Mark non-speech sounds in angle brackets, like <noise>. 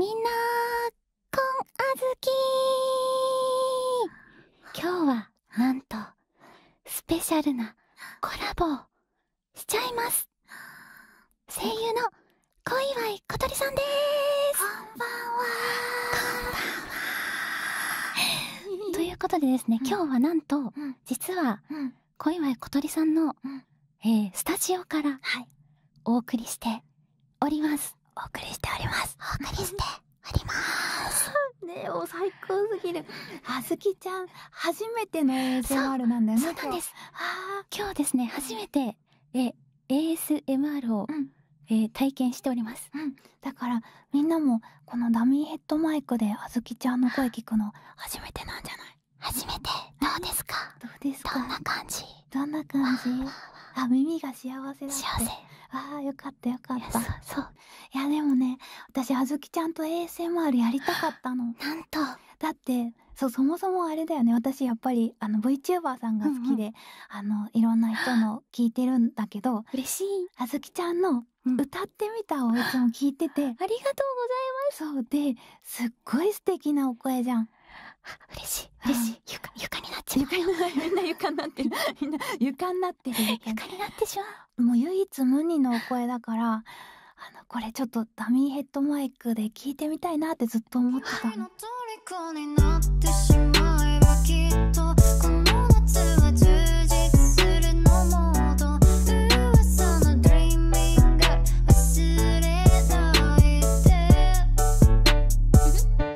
みんなこんあずきー。今日はなんとスペシャルなコラボしちゃいます声優の小祝小鳥さんでーすこんばんはこんばんはということでですね、今日はなんと、うん、実は、小祝小鳥さんの、えー、スタジオから、はい、お送りしておりますお送りしておりますお送りしてう最高すぎるあずきちゃん初めての ASMR なんだよねそうなんですあ今日ですね初めてえ ASMR を、うんえー、体験しております、うん、だからみんなもこのダミーヘッドマイクであずきちゃんの声聞くの初めてなんじゃない初めてどうですかどうですかどんな感じどんな感じあ耳が幸せだって幸せああよかったよかったそういやでもね私あずきちゃんと ASMR やりたかったの <laughs> なんとだってそうそもそもあれだよね私やっぱりあの VTuber さんが好きで、うんうん、あのいろんな人の聞いてるんだけど <gasps> 嬉しいあずきちゃんの歌ってみたをいつも聞いてて、うん、ありがとうございますそうですっごい素敵なお声じゃん嬉しい嬉しい、床床になっちゃう床に <laughs> <laughs> みんな床になってるみんな床になってる床になってしまうもう唯一無二のお声だからあのこれちょっとダミーヘッドマイクで聞いてみたいなってずっと思ってた。